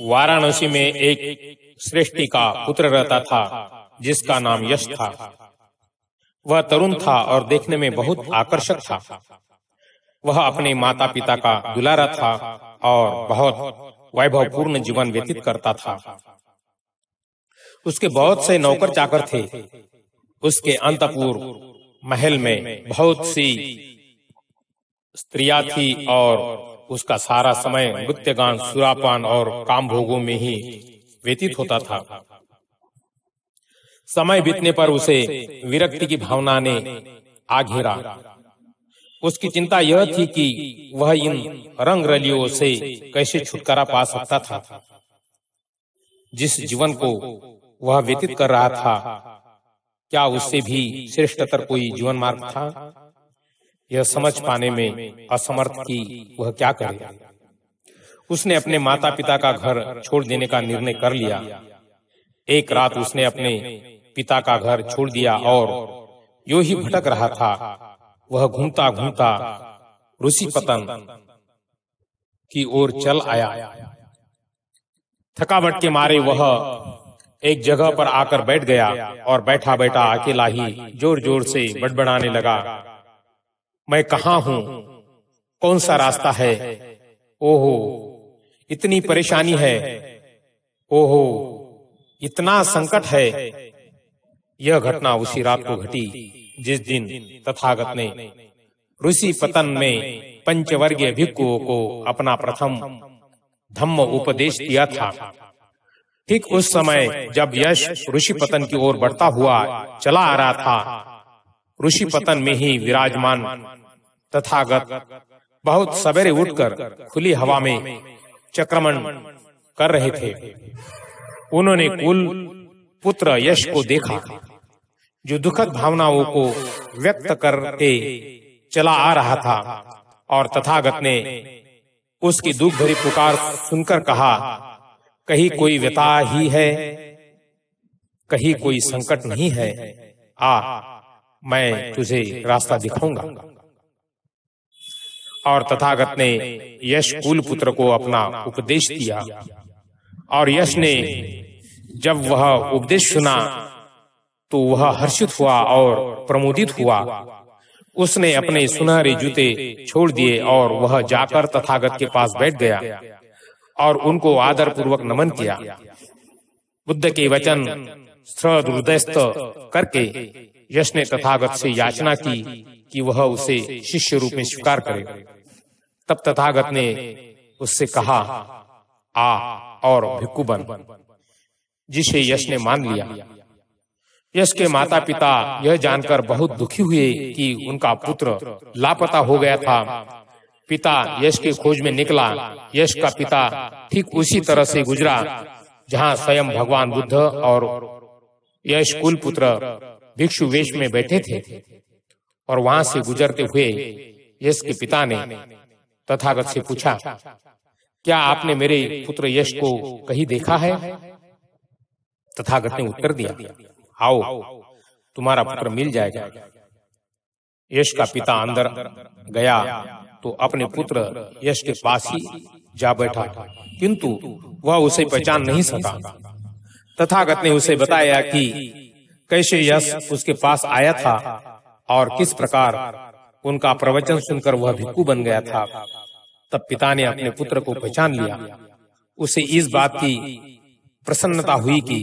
वाराणसी में एक सृष्टि का पुत्र रहता था जिसका नाम यश था वह तरुण था और देखने में बहुत आकर्षक था वह अपने माता पिता का दुलारा था और बहुत वैभवपूर्ण जीवन व्यतीत करता था उसके बहुत से नौकर चाकर थे उसके अंतपुर महल में बहुत सी स्त्रियां थी और उसका सारा समय मृत्यगान सुरापान और काम भोगों में ही व्यतीत होता था समय बीतने पर उसे विरक्ति की भावना ने आ घेरा उसकी चिंता यह थी कि वह इन रंग रलियों से कैसे छुटकारा पा सकता था जिस जीवन को वह व्यतीत कर रहा था क्या उससे भी श्रेष्ठतर कोई जीवन मार्ग था यह समझ पाने में असमर्थ की वह क्या करे उसने अपने माता पिता का घर छोड़ देने का निर्णय कर लिया एक रात उसने अपने पिता का घर छोड़ दिया और यो ही भटक रहा था वह घूमता घूमता ऋषि पतन की ओर चल आया थकावट के मारे वह एक जगह पर आकर बैठ गया और बैठा बैठा अकेला ही जोर जोर से बड़बड़ाने लगा मैं कहा हूं कौन सा रास्ता है ओहो इतनी परेशानी है ओहो इतना संकट है यह घटना उसी रात को घटी जिस दिन तथागत ने ऋषि पतन में पंचवर्गीय भिक्षुओं को अपना प्रथम धम्म उपदेश दिया था ठीक उस समय जब यश ऋषि पतन की ओर बढ़ता हुआ चला आ रहा था ऋषि पतन में ही विराजमान तथागत बहुत सवेरे उठकर खुली हवा में चक्रमण कर रहे थे उन्होंने कुल पुत्र यश को देखा जो दुखद भावनाओं को व्यक्त करते चला आ रहा था और तथागत ने उसकी दुख भरी पुकार सुनकर कहा कहीं कोई व्यता ही है कहीं कोई संकट नहीं है आ मैं तुझे रास्ता दिखाऊंगा और तथागत ने यश कुल पुत्र को अपना उपदेश दिया और यश ने जब वह उपदेश सुना तो वह हर्षित हुआ और प्रमोदित हुआ उसने अपने सुनहरे जूते छोड़ दिए और वह जाकर तथागत के पास बैठ गया और उनको आदर पूर्वक नमन किया बुद्ध के वचन करके यश ने तथागत से याचना की कि वह उसे शिष्य रूप में स्वीकार करे तब तथागत ने उससे कहा आ और भिक्कू बन जिसे यश ने मान लिया यश के माता पिता यह जानकर बहुत दुखी हुए कि उनका पुत्र लापता हो गया था पिता यश के खोज में निकला यश का पिता ठीक उसी तरह से गुजरा जहां स्वयं भगवान बुद्ध और यश कुल पुत्र भिक्षु वेश में बैठे थे और वहां से गुजरते हुए यश के पिता ने तथागत से पूछा क्या आपने मेरे पुत्र यश को कहीं देखा है तथागत ने उत्तर दिया आओ तुम्हारा पुत्र मिल जाएगा यश का पिता अंदर गया तो अपने पुत्र यश के पास ही जा बैठा किंतु वह उसे पहचान नहीं सका तथागत ने उसे बताया कि कैसे यश उसके पास आया था और किस प्रकार उनका प्रवचन सुनकर वह भिक्कु बन गया था तब पिता ने अपने पुत्र को पहचान लिया उसे इस बात की प्रसन्नता हुई कि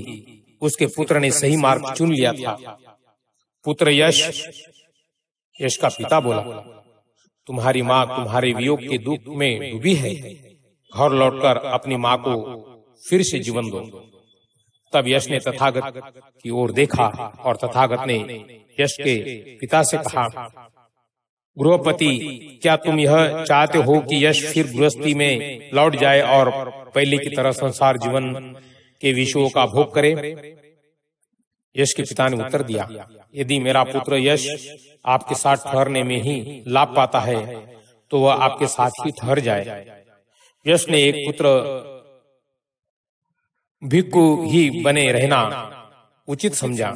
उसके पुत्र ने सही मार्ग चुन लिया था पुत्र यश यश का पिता बोला तुम्हारी माँ तुम्हारे वियोग के दुख में डूबी है घर लौटकर अपनी माँ को फिर से जीवन दो तब यश ने तथागत की ओर देखा और तथागत ने यश के पिता से कहा गृहपति क्या तुम यह चाहते हो कि यश फिर गृहस्थी में लौट जाए और पहले की तरह संसार जीवन के विषयों का भोग करे यश के पिता ने उत्तर दिया यदि मेरा पुत्र यश आपके साथ ठहरने में ही लाभ पाता है तो वह आपके साथ ही ठहर जाए यश ने एक पुत्र भिक्कू ही बने रहना उचित समझा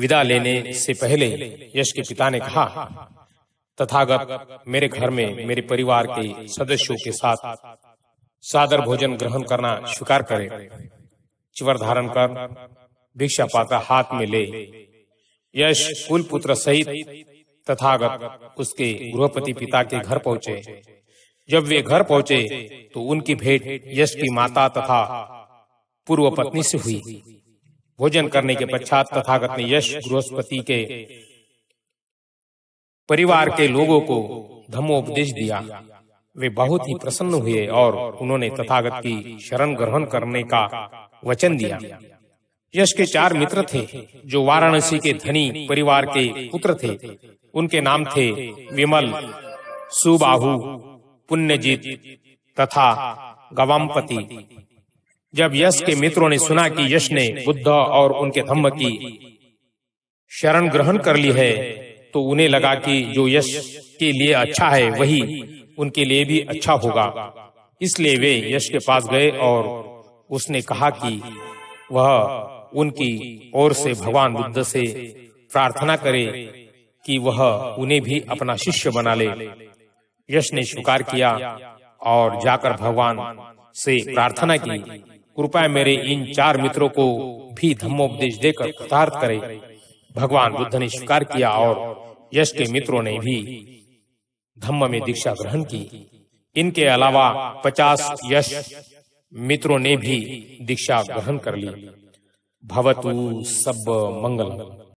विदा लेने से पहले यश के पिता ने कहा तथागत मेरे घर में मेरे परिवार के सदस्यों के साथ सादर भोजन ग्रहण करना स्वीकार करे चिवर धारण कर भिक्षा पात्र हाथ में ले यश कुल पुत्र सहित तथागत उसके गृहपति पिता के घर पहुंचे जब वे घर पहुंचे तो उनकी भेंट यश की माता तथा पूर्व पत्नी से हुई भोजन करने के पश्चात तथागत ने यश बृहस्पति के परिवार के लोगों को धमोपदेश दिया वे बहुत ही प्रसन्न हुए और उन्होंने तथागत की शरण ग्रहण करने का वचन दिया यश के चार मित्र थे जो वाराणसी के धनी परिवार के पुत्र थे उनके नाम थे विमल सुबाहु पुण्यजीत तथा गवामपति जब यश के मित्रों ने सुना कि यश ने बुद्ध और उनके धम्म की शरण ग्रहण कर ली है तो उन्हें लगा कि जो यश के लिए अच्छा, अच्छा है वही उनके लिए भी अच्छा, अच्छा होगा इसलिए वे यश के पास गए और उसने कहा कि वह उनकी ओर से भगवान बुद्ध से प्रार्थना करे कि वह उन्हें भी अपना शिष्य बना ले यश ने स्वीकार किया और जाकर भगवान से प्रार्थना की कृपया मेरे इन चार मित्रों को भी धम्मोपदेश देकर कृतार्थ करे भगवान बुद्ध ने स्वीकार किया और यश के मित्रों ने भी धम्म में दीक्षा ग्रहण की इनके अलावा पचास यश मित्रों ने भी दीक्षा ग्रहण कर ली भवतु सब मंगल